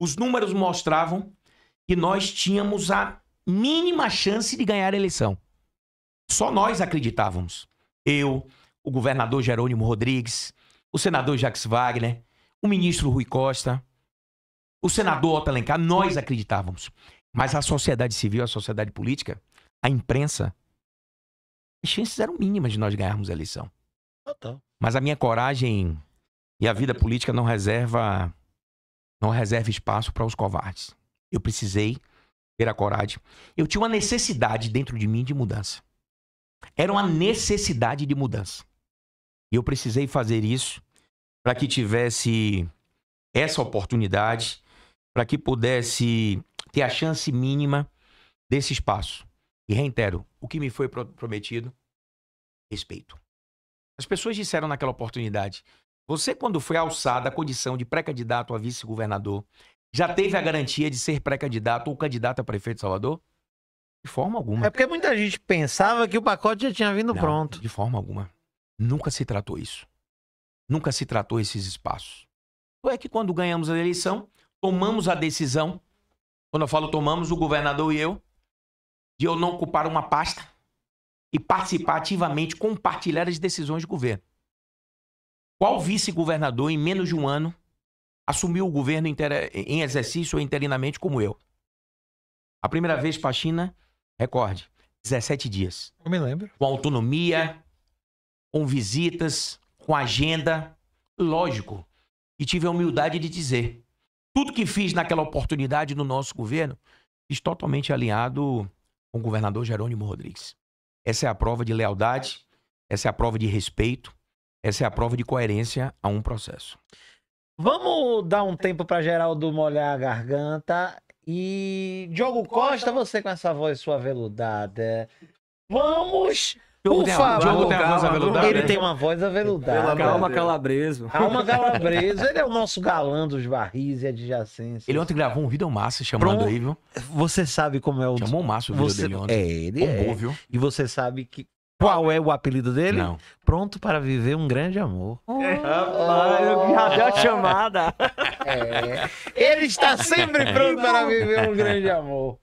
Os números mostravam que nós tínhamos a mínima chance de ganhar a eleição. Só nós acreditávamos. Eu, o governador Jerônimo Rodrigues, o senador Jacques Wagner, o ministro Rui Costa, o senador Otto Alencar, nós acreditávamos. Mas a sociedade civil, a sociedade política, a imprensa, as chances eram mínimas de nós ganharmos a eleição. Mas a minha coragem e a vida é. política não reserva não reserve espaço para os covardes. Eu precisei ter a coragem. Eu tinha uma necessidade dentro de mim de mudança. Era uma necessidade de mudança. E eu precisei fazer isso para que tivesse essa oportunidade, para que pudesse ter a chance mínima desse espaço. E reitero, o que me foi prometido, respeito. As pessoas disseram naquela oportunidade: você, quando foi alçado à condição de pré-candidato a vice-governador, já teve a garantia de ser pré-candidato ou candidato a prefeito de Salvador? De forma alguma. É porque muita gente pensava que o pacote já tinha vindo Não, pronto. De forma alguma. Nunca se tratou isso. Nunca se tratou esses espaços. Então é que quando ganhamos a eleição, tomamos a decisão, quando eu falo tomamos, o governador e eu, de eu não ocupar uma pasta e participar ativamente, compartilhar as decisões de governo. Qual vice-governador, em menos de um ano, assumiu o governo em exercício ou interinamente como eu? A primeira vez para a China, recorde, 17 dias. Eu me lembro. Com autonomia, com visitas, com agenda. Lógico. E tive a humildade de dizer: tudo que fiz naquela oportunidade no nosso governo, fiz totalmente alinhado com o governador Jerônimo Rodrigues. Essa é a prova de lealdade, essa é a prova de respeito, essa é a prova de coerência a um processo. Vamos dar um tempo para Geraldo molhar a garganta. E Diogo Costa, você com essa voz sua aveludada. Vamos Diogo por favor. Tem ele né? tem uma voz aveludada. Calma, calabreso. Calma, calabreso. Ele é o nosso galã dos barris e adjacências. Ele ontem gravou um vídeo massa chamando Pronto. aí, viu? Você sabe como é o... Chamou o massa o vídeo você... dele ontem. É, ele Bombou, é. Viu? E você sabe que qual é, é o apelido dele? Não. Pronto para viver um grande amor. Oh. É, rapaz, eu já deu a chamada. É. Ele está sempre é. pronto para viver um grande amor.